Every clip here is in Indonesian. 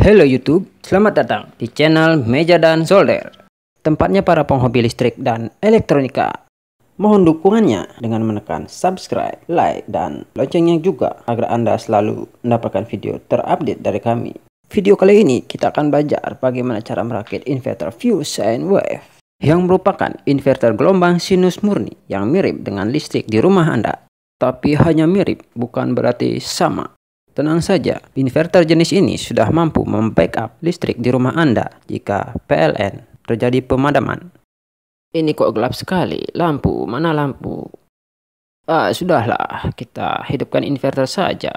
Halo YouTube, selamat datang di channel Meja dan Solder Tempatnya para penghobi listrik dan elektronika Mohon dukungannya dengan menekan subscribe, like, dan loncengnya juga Agar Anda selalu mendapatkan video terupdate dari kami Video kali ini kita akan belajar bagaimana cara merakit inverter fuse sine wave Yang merupakan inverter gelombang sinus murni yang mirip dengan listrik di rumah Anda Tapi hanya mirip bukan berarti sama Tenang saja, inverter jenis ini sudah mampu membackup listrik di rumah Anda jika PLN terjadi pemadaman. Ini kok gelap sekali, lampu, mana lampu? Ah, sudahlah, kita hidupkan inverter saja.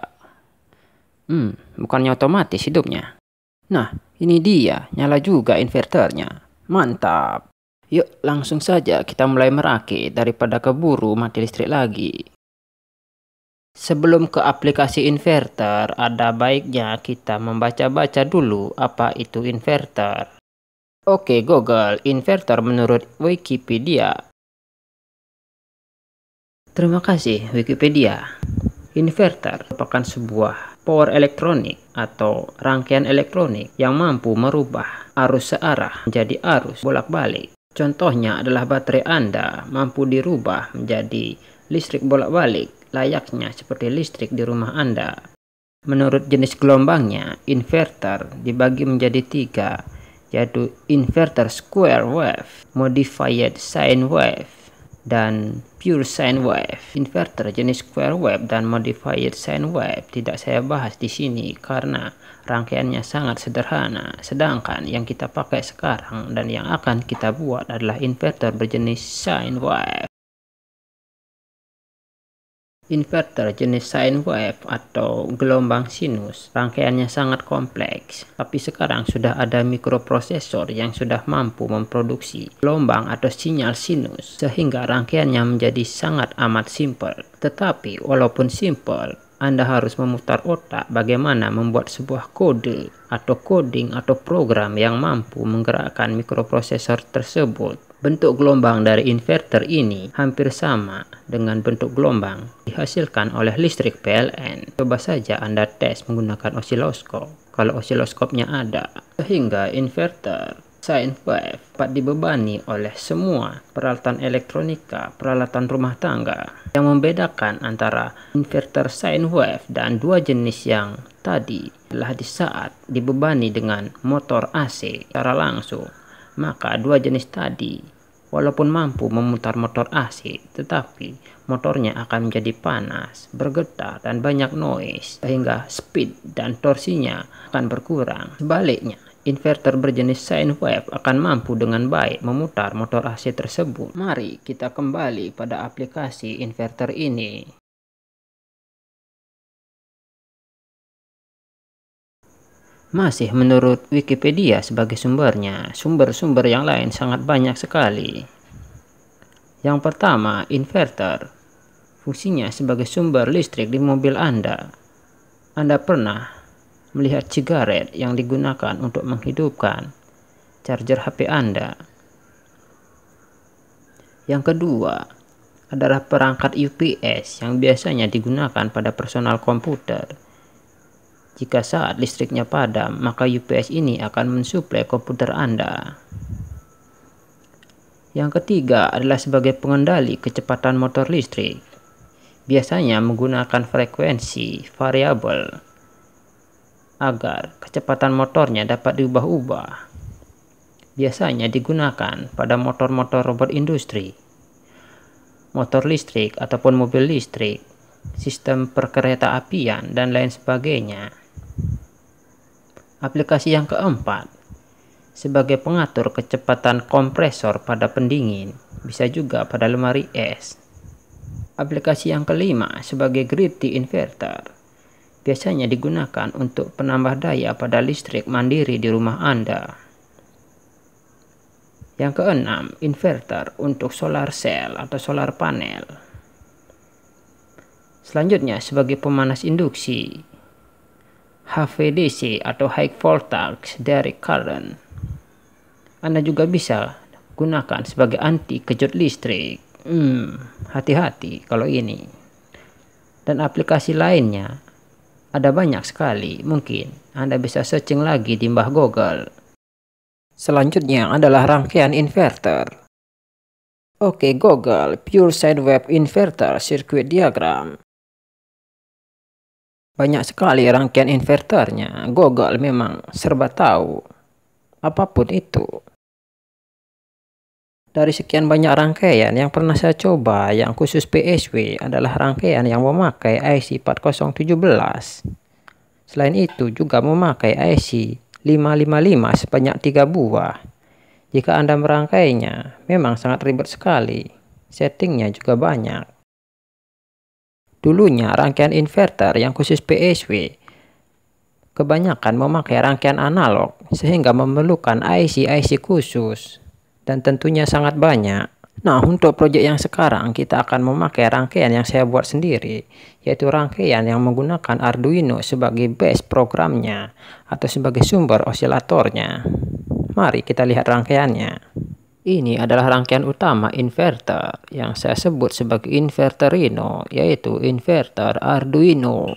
Hmm, bukannya otomatis hidupnya. Nah, ini dia, nyala juga inverternya. Mantap. Yuk, langsung saja kita mulai merakit daripada keburu mati listrik lagi. Sebelum ke aplikasi inverter, ada baiknya kita membaca-baca dulu apa itu inverter. Oke Google, inverter menurut Wikipedia. Terima kasih Wikipedia. Inverter merupakan sebuah power elektronik atau rangkaian elektronik yang mampu merubah arus searah menjadi arus bolak-balik. Contohnya adalah baterai Anda mampu dirubah menjadi listrik bolak-balik layaknya seperti listrik di rumah Anda. Menurut jenis gelombangnya, inverter dibagi menjadi tiga, yaitu inverter square wave, modified sine wave, dan pure sine wave. Inverter jenis square wave dan modified sine wave tidak saya bahas di sini karena rangkaiannya sangat sederhana. Sedangkan yang kita pakai sekarang dan yang akan kita buat adalah inverter berjenis sine wave. Inverter jenis sine wave atau gelombang sinus rangkaiannya sangat kompleks, tapi sekarang sudah ada mikroprosesor yang sudah mampu memproduksi gelombang atau sinyal sinus sehingga rangkaiannya menjadi sangat amat simpel. Tetapi walaupun simpel, anda harus memutar otak bagaimana membuat sebuah kode atau coding atau program yang mampu menggerakkan mikroprosesor tersebut Bentuk gelombang dari inverter ini hampir sama dengan bentuk gelombang dihasilkan oleh listrik PLN. Coba saja Anda tes menggunakan osiloskop. Kalau osiloskopnya ada, sehingga inverter sine wave dapat dibebani oleh semua peralatan elektronika, peralatan rumah tangga yang membedakan antara inverter sine wave dan dua jenis yang tadi adalah di saat dibebani dengan motor AC secara langsung maka dua jenis tadi Walaupun mampu memutar motor AC, tetapi motornya akan menjadi panas, bergetar, dan banyak noise, sehingga speed dan torsinya akan berkurang. Sebaliknya, inverter berjenis sine wave akan mampu dengan baik memutar motor AC tersebut. Mari kita kembali pada aplikasi inverter ini. masih menurut Wikipedia sebagai sumbernya. Sumber-sumber yang lain sangat banyak sekali. Yang pertama, inverter. Fungsinya sebagai sumber listrik di mobil Anda. Anda pernah melihat cigaret yang digunakan untuk menghidupkan charger HP Anda. Yang kedua, adalah perangkat UPS yang biasanya digunakan pada personal komputer. Jika saat listriknya padam, maka UPS ini akan mensuplai komputer Anda. Yang ketiga adalah sebagai pengendali kecepatan motor listrik. Biasanya menggunakan frekuensi variabel agar kecepatan motornya dapat diubah-ubah. Biasanya digunakan pada motor-motor robot industri, motor listrik ataupun mobil listrik, sistem perkereta apian, dan lain sebagainya. Aplikasi yang keempat, sebagai pengatur kecepatan kompresor pada pendingin, bisa juga pada lemari es. Aplikasi yang kelima sebagai grid di inverter, biasanya digunakan untuk penambah daya pada listrik mandiri di rumah Anda. Yang keenam, inverter untuk solar cell atau solar panel. Selanjutnya, sebagai pemanas induksi, HVDC atau High Voltage dari Current. Anda juga bisa gunakan sebagai anti kejut listrik. Hmm, hati-hati kalau ini. Dan aplikasi lainnya ada banyak sekali. Mungkin Anda bisa searching lagi di Mbah Google. Selanjutnya adalah rangkaian inverter. Oke Google, Pure Sine Wave Inverter Circuit Diagram. Banyak sekali rangkaian inverternya, Google memang serba tahu. Apapun itu. Dari sekian banyak rangkaian yang pernah saya coba, yang khusus PSW adalah rangkaian yang memakai IC 4017. Selain itu juga memakai IC 555 sebanyak 3 buah. Jika Anda merangkainya, memang sangat ribet sekali. Settingnya juga banyak. Dulunya rangkaian inverter yang khusus PSW kebanyakan memakai rangkaian analog sehingga memerlukan IC-IC khusus dan tentunya sangat banyak. Nah, untuk proyek yang sekarang kita akan memakai rangkaian yang saya buat sendiri, yaitu rangkaian yang menggunakan Arduino sebagai base programnya atau sebagai sumber osilatornya. Mari kita lihat rangkaiannya. Ini adalah rangkaian utama inverter yang saya sebut sebagai inverterino, yaitu inverter Arduino.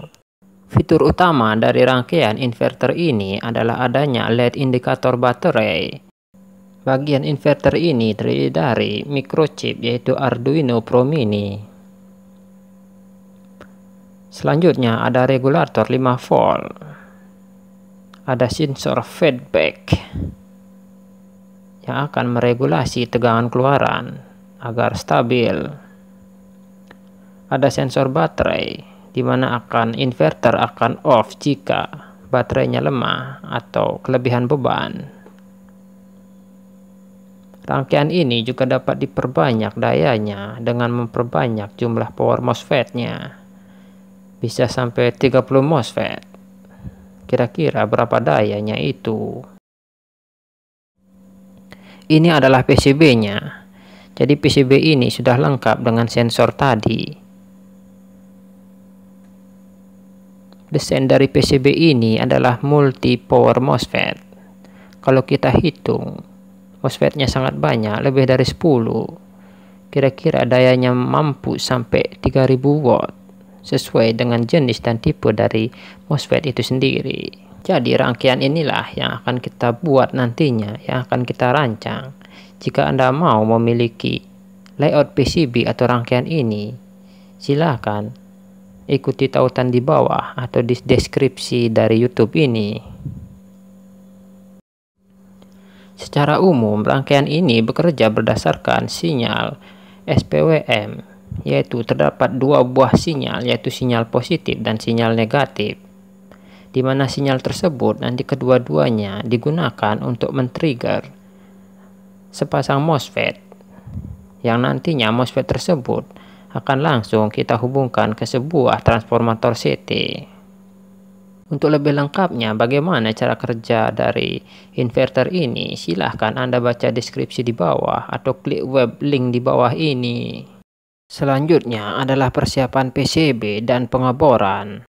Fitur utama dari rangkaian inverter ini adalah adanya LED indikator baterai. Bagian inverter ini terdiri dari microchip yaitu Arduino Pro Mini. Selanjutnya ada regulator 5 volt. Ada sensor feedback yang akan meregulasi tegangan keluaran agar stabil. Ada sensor baterai, di mana akan inverter akan off jika baterainya lemah atau kelebihan beban. Rangkaian ini juga dapat diperbanyak dayanya dengan memperbanyak jumlah power MOSFET-nya. Bisa sampai 30 MOSFET. Kira-kira berapa dayanya itu? ini adalah PCB-nya. Jadi PCB ini sudah lengkap dengan sensor tadi. Desain dari PCB ini adalah multi power MOSFET. Kalau kita hitung, MOSFET-nya sangat banyak, lebih dari 10. Kira-kira dayanya mampu sampai 3000 watt sesuai dengan jenis dan tipe dari MOSFET itu sendiri. Jadi rangkaian inilah yang akan kita buat nantinya, yang akan kita rancang. Jika Anda mau memiliki layout PCB atau rangkaian ini, silakan ikuti tautan di bawah atau di deskripsi dari YouTube ini. Secara umum, rangkaian ini bekerja berdasarkan sinyal SPWM, yaitu terdapat dua buah sinyal, yaitu sinyal positif dan sinyal negatif di mana sinyal tersebut nanti kedua-duanya digunakan untuk men-trigger sepasang MOSFET yang nantinya MOSFET tersebut akan langsung kita hubungkan ke sebuah transformator CT. Untuk lebih lengkapnya bagaimana cara kerja dari inverter ini, silahkan Anda baca deskripsi di bawah atau klik web link di bawah ini. Selanjutnya adalah persiapan PCB dan pengeboran.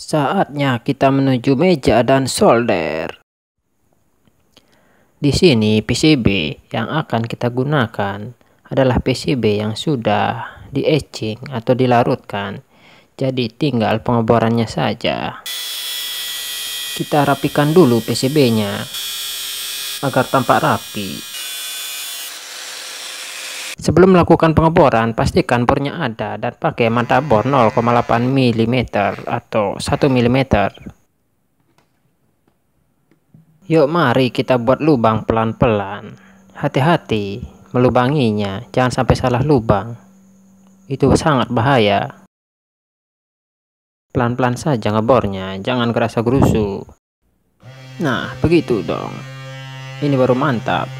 Saatnya kita menuju meja dan solder. Di sini PCB yang akan kita gunakan adalah PCB yang sudah di etching atau dilarutkan. Jadi tinggal pengeborannya saja. Kita rapikan dulu PCB-nya agar tampak rapi. Sebelum melakukan pengeboran, pastikan bornya ada dan pakai mata bor 0,8 mm atau 1 mm. Yuk mari kita buat lubang pelan-pelan. Hati-hati melubanginya, jangan sampai salah lubang. Itu sangat bahaya. Pelan-pelan saja ngebornya, jangan kerasa gerusu. Nah, begitu dong. Ini baru mantap.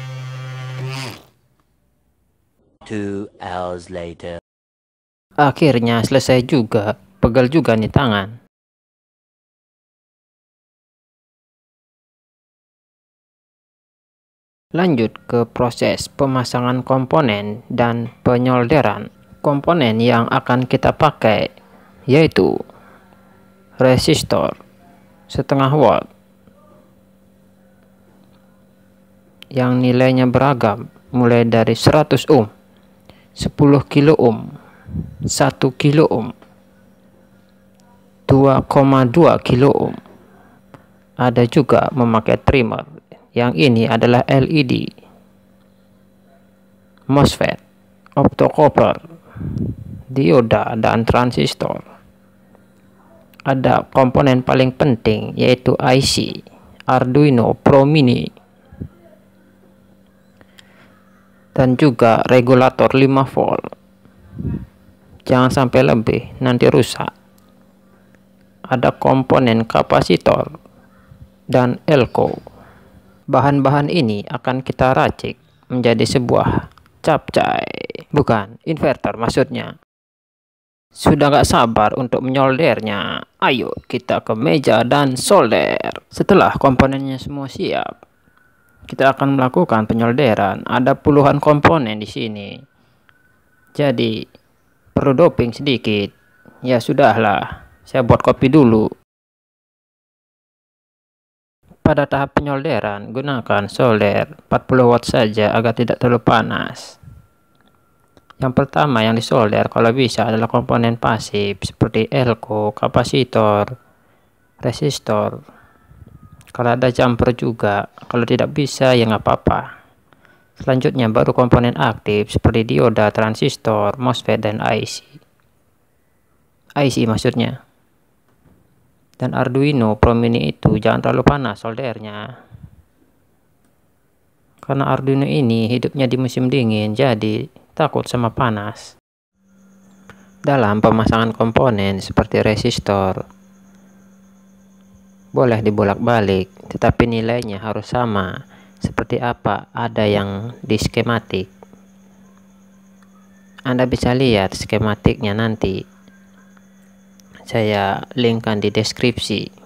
Akhirnya selesai juga, pegel juga nih tangan. Lanjut ke proses pemasangan komponen dan penyolderan komponen yang akan kita pakai yaitu resistor setengah watt yang nilainya beragam mulai dari 100 ohm 10 kilo ohm 1 kilo ohm 2,2 kilo ohm ada juga memakai trimmer yang ini adalah LED MOSFET optocoupler, dioda dan transistor ada komponen paling penting yaitu IC Arduino Pro Mini dan juga regulator 5 volt jangan sampai lebih nanti rusak ada komponen kapasitor dan elko bahan-bahan ini akan kita racik menjadi sebuah capcai, bukan inverter maksudnya sudah gak sabar untuk menyoldernya. Ayo kita ke meja dan solder. Setelah komponennya semua siap, kita akan melakukan penyolderan. Ada puluhan komponen di sini. Jadi perlu doping sedikit. Ya sudahlah, saya buat kopi dulu. Pada tahap penyolderan, gunakan solder 40 watt saja agar tidak terlalu panas. Yang pertama yang disolder kalau bisa adalah komponen pasif seperti elko, kapasitor, resistor, kalau ada jumper juga kalau tidak bisa ya nggak apa-apa selanjutnya baru komponen aktif seperti dioda, transistor, MOSFET, dan IC IC maksudnya dan Arduino Pro Mini itu jangan terlalu panas soldernya karena Arduino ini hidupnya di musim dingin jadi takut sama panas dalam pemasangan komponen seperti resistor, boleh dibolak-balik, tetapi nilainya harus sama. Seperti apa ada yang di skematik. Anda bisa lihat skematiknya nanti. Saya linkkan di deskripsi.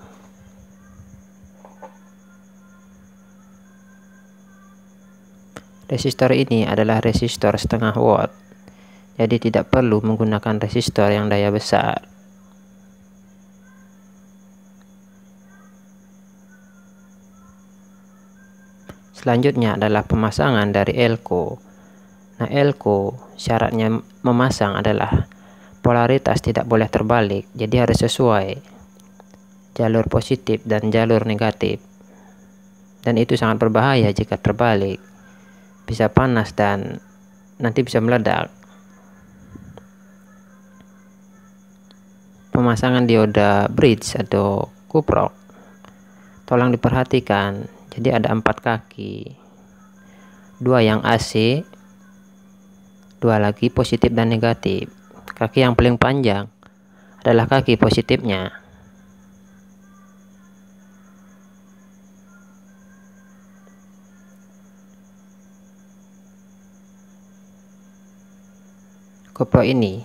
Resistor ini adalah resistor setengah watt, jadi tidak perlu menggunakan resistor yang daya besar. Selanjutnya adalah pemasangan dari elko. Nah, elko syaratnya memasang adalah polaritas tidak boleh terbalik, jadi harus sesuai jalur positif dan jalur negatif. Dan itu sangat berbahaya jika terbalik. Bisa panas dan nanti bisa meledak. Pemasangan dioda bridge atau kuprok. Tolong diperhatikan jadi ada empat kaki dua yang AC dua lagi positif dan negatif kaki yang paling panjang adalah kaki positifnya koplo ini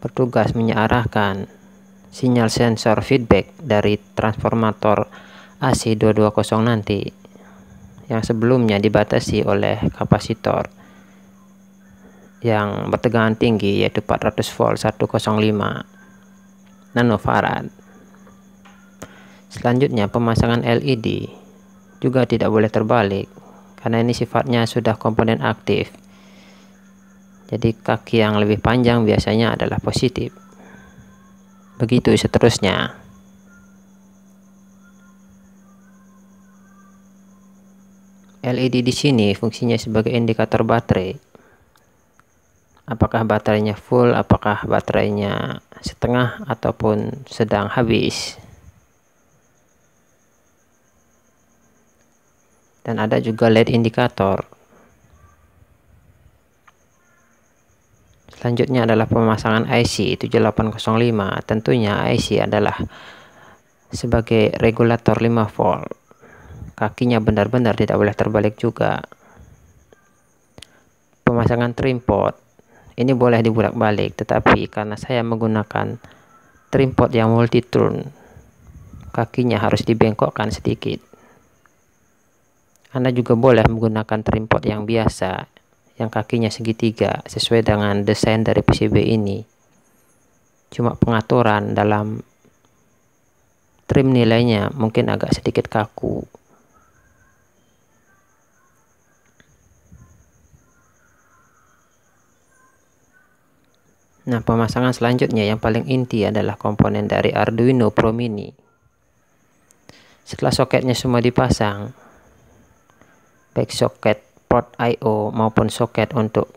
bertugas menyearahkan sinyal sensor feedback dari transformator AC220 nanti yang sebelumnya dibatasi oleh kapasitor yang bertegangan tinggi yaitu 400 volt 105 nanofarad. Selanjutnya pemasangan LED juga tidak boleh terbalik karena ini sifatnya sudah komponen aktif. Jadi kaki yang lebih panjang biasanya adalah positif. Begitu seterusnya. LED di sini fungsinya sebagai indikator baterai. Apakah baterainya full, apakah baterainya setengah ataupun sedang habis. Dan ada juga LED indikator. Selanjutnya adalah pemasangan IC 7805. Tentunya IC adalah sebagai regulator 5 volt kakinya benar-benar tidak boleh terbalik juga pemasangan trim pot ini boleh dibolak-balik tetapi karena saya menggunakan trim pot yang multi turn kakinya harus dibengkokkan sedikit Anda juga boleh menggunakan trim pot yang biasa yang kakinya segitiga sesuai dengan desain dari PCB ini cuma pengaturan dalam trim nilainya mungkin agak sedikit kaku Nah, pemasangan selanjutnya yang paling inti adalah komponen dari Arduino Pro Mini. Setelah soketnya semua dipasang, baik soket port I.O. maupun soket untuk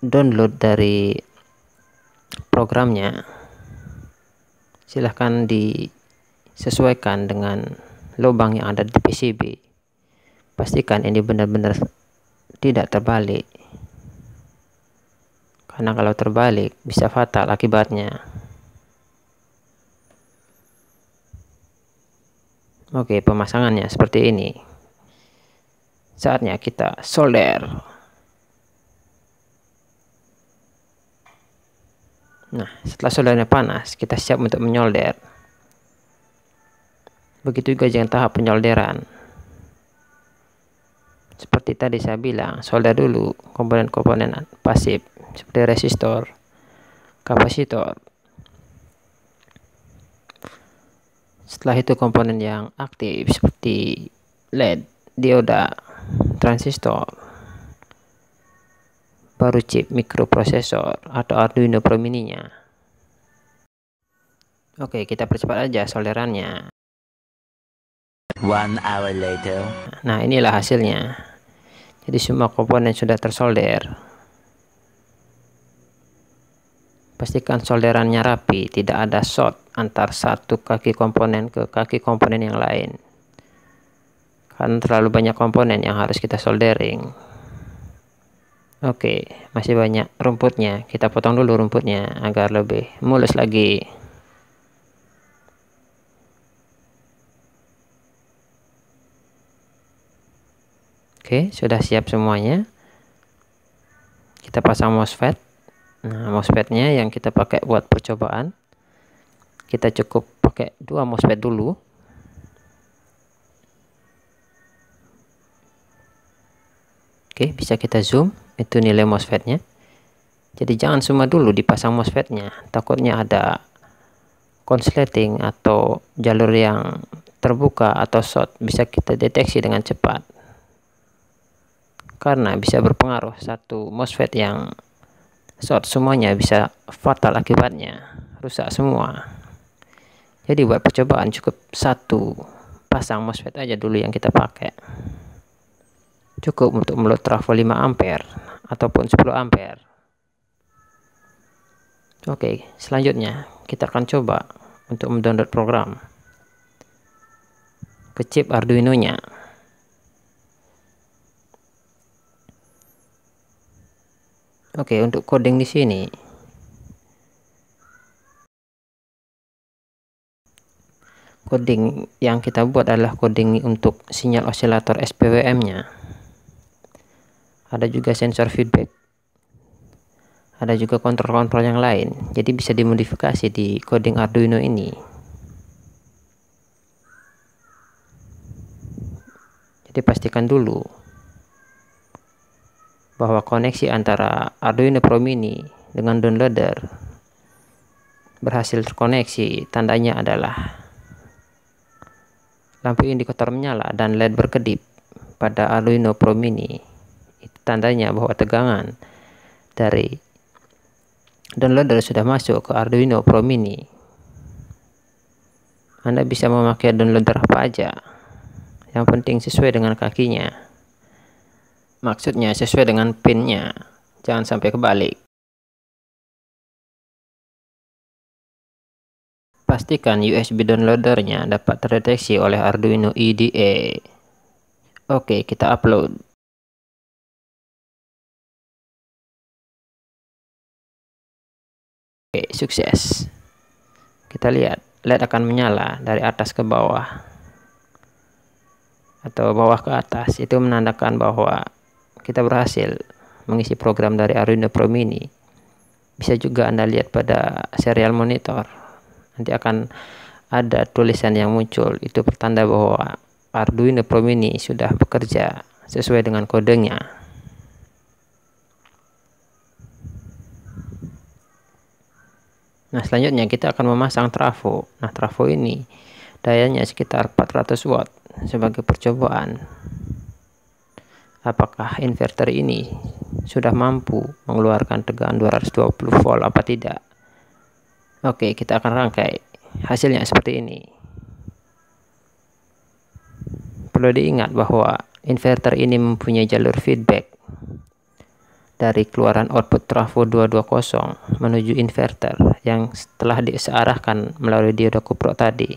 download dari programnya, silahkan disesuaikan dengan lubang yang ada di PCB. Pastikan ini benar-benar tidak terbalik karena kalau terbalik bisa fatal akibatnya. Oke, pemasangannya seperti ini. Saatnya kita solder. Nah, setelah soldernya panas, kita siap untuk menyolder. Begitu juga dengan tahap penyolderan. Seperti tadi saya bilang, solder dulu komponen-komponen pasif seperti resistor, kapasitor. Setelah itu komponen yang aktif seperti LED, dioda, transistor, baru chip mikroprosesor atau Arduino Pro mininya. Oke, kita percepat aja solderannya. One hour later. Nah, inilah hasilnya. Jadi semua komponen sudah tersolder. Pastikan solderannya rapi, tidak ada short antar satu kaki komponen ke kaki komponen yang lain. Karena terlalu banyak komponen yang harus kita soldering. Oke, masih banyak rumputnya. Kita potong dulu rumputnya agar lebih mulus lagi. Oke, sudah siap semuanya. Kita pasang MOSFET nah mousepadnya yang kita pakai buat percobaan kita cukup pakai dua mousepad dulu Oke, bisa kita zoom. Itu nilai mosfetnya. Jadi jangan semua dulu dipasang mosfetnya, Takutnya ada konsleting atau jalur yang terbuka atau short bisa kita deteksi dengan cepat. Karena bisa berpengaruh satu MOSFET yang short semuanya bisa fatal akibatnya rusak semua jadi buat percobaan cukup satu pasang MOSFET aja dulu yang kita pakai cukup untuk melut trafo 5 ampere ataupun 10 ampere oke selanjutnya kita akan coba untuk mendownload program ke chip Arduino nya Oke, untuk coding di sini coding yang kita buat adalah coding untuk sinyal osilator SPWM-nya. Ada juga sensor feedback. Ada juga kontrol-kontrol yang lain. Jadi bisa dimodifikasi di coding Arduino ini. Jadi pastikan dulu bahwa koneksi antara Arduino Pro Mini dengan downloader berhasil terkoneksi, tandanya adalah lampu indikator menyala dan LED berkedip pada Arduino Pro Mini. Itu tandanya bahwa tegangan dari downloader sudah masuk ke Arduino Pro Mini. Anda bisa memakai downloader apa aja. Yang penting sesuai dengan kakinya. Maksudnya sesuai dengan pinnya, jangan sampai kebalik. Pastikan USB downloadernya dapat terdeteksi oleh Arduino IDE. Oke, kita upload. Oke, sukses. Kita lihat, LED akan menyala dari atas ke bawah atau bawah ke atas itu menandakan bahwa kita berhasil mengisi program dari Arduino Pro Mini. Bisa juga Anda lihat pada serial monitor. Nanti akan ada tulisan yang muncul, itu pertanda bahwa Arduino Pro Mini sudah bekerja sesuai dengan kodenya. Nah, selanjutnya kita akan memasang trafo. Nah, trafo ini dayanya sekitar 400 watt sebagai percobaan apakah inverter ini sudah mampu mengeluarkan tegangan 220 volt apa tidak oke kita akan rangkai hasilnya seperti ini perlu diingat bahwa inverter ini mempunyai jalur feedback dari keluaran output trafo 220 menuju inverter yang setelah disearahkan melalui dioda kuprok tadi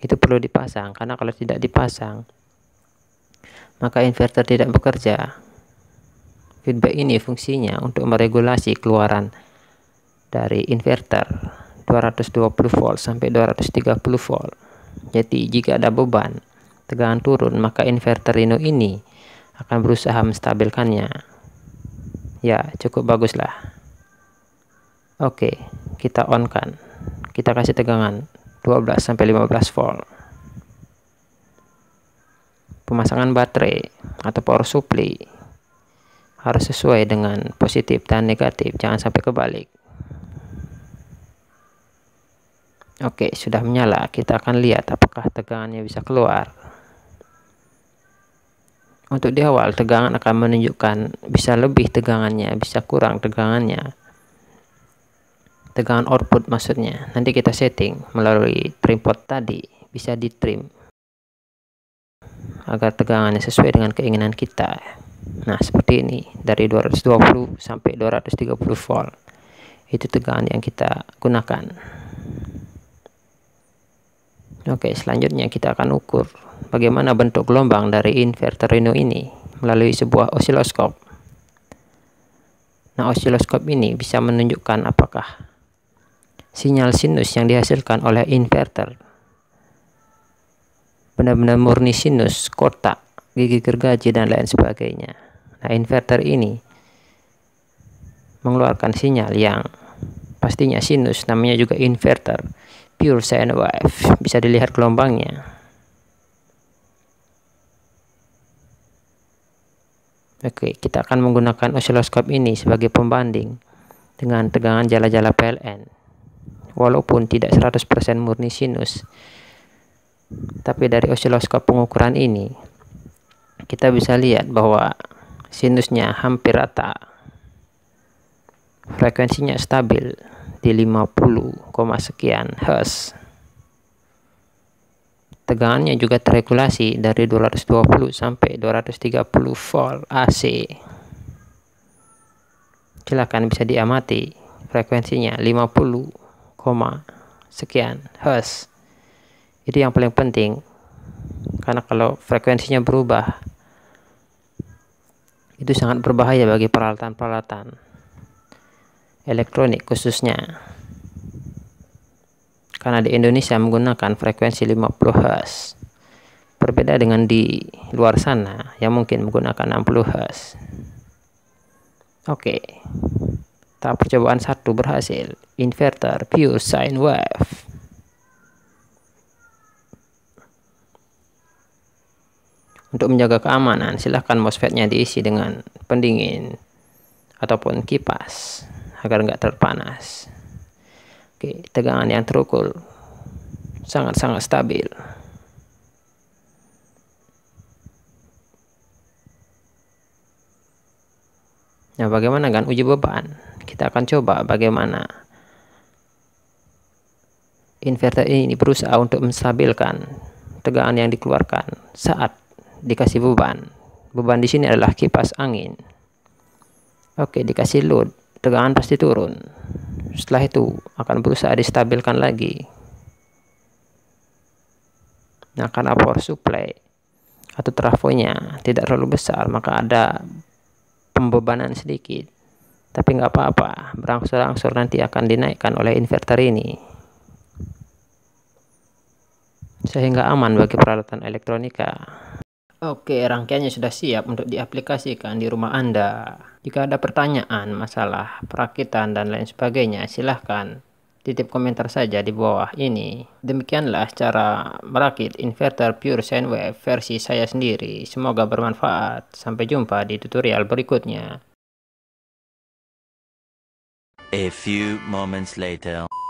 itu perlu dipasang karena kalau tidak dipasang maka inverter tidak bekerja. Feedback ini fungsinya untuk meregulasi keluaran dari inverter 220 volt sampai 230 volt. Jadi jika ada beban tegangan turun maka inverter Rino ini akan berusaha menstabilkannya. Ya cukup baguslah. Oke kita on kan. Kita kasih tegangan 12 sampai 15 volt pemasangan baterai atau power supply harus sesuai dengan positif dan negatif jangan sampai kebalik Oke, sudah menyala. Kita akan lihat apakah tegangannya bisa keluar. Untuk di awal, tegangan akan menunjukkan bisa lebih tegangannya, bisa kurang tegangannya. Tegangan output maksudnya. Nanti kita setting melalui pot tadi, bisa di trim agar tegangannya sesuai dengan keinginan kita. Nah, seperti ini dari 220 sampai 230 volt. Itu tegangan yang kita gunakan. Oke, selanjutnya kita akan ukur bagaimana bentuk gelombang dari inverter Reno ini melalui sebuah osiloskop. Nah, osiloskop ini bisa menunjukkan apakah sinyal sinus yang dihasilkan oleh inverter benda-benda murni sinus, kotak, gigi gergaji dan lain sebagainya. Nah, inverter ini mengeluarkan sinyal yang pastinya sinus, namanya juga inverter, pure sine wave. Bisa dilihat gelombangnya. Oke, kita akan menggunakan osiloskop ini sebagai pembanding dengan tegangan jala-jala PLN. Walaupun tidak 100% murni sinus, tapi dari osiloskop pengukuran ini, kita bisa lihat bahwa sinusnya hampir rata. Frekuensinya stabil di 50, sekian Hz. Tegangannya juga teregulasi dari 220 sampai 230 volt AC. Silakan bisa diamati frekuensinya 50, sekian Hz itu yang paling penting karena kalau frekuensinya berubah itu sangat berbahaya bagi peralatan-peralatan elektronik khususnya karena di Indonesia menggunakan frekuensi 50 Hz berbeda dengan di luar sana yang mungkin menggunakan 60 Hz oke tahap percobaan satu berhasil inverter pure sine wave Untuk menjaga keamanan, silahkan MOSFETnya diisi dengan pendingin ataupun kipas agar nggak terpanas. Oke, tegangan yang terukur sangat-sangat stabil. Nah, bagaimana kan uji beban? Kita akan coba bagaimana inverter ini berusaha untuk menstabilkan tegangan yang dikeluarkan saat dikasih beban. Beban di sini adalah kipas angin. Oke, dikasih load, tegangan pasti turun. Setelah itu akan berusaha distabilkan lagi. Nah, karena power supply atau trafonya tidak terlalu besar, maka ada pembebanan sedikit. Tapi nggak apa-apa, berangsur-angsur nanti akan dinaikkan oleh inverter ini. Sehingga aman bagi peralatan elektronika. Oke, rangkaiannya sudah siap untuk diaplikasikan di rumah Anda. Jika ada pertanyaan, masalah, perakitan, dan lain sebagainya, silahkan titip komentar saja di bawah ini. Demikianlah cara merakit inverter Pure sine wave versi saya sendiri. Semoga bermanfaat. Sampai jumpa di tutorial berikutnya. A few moments later.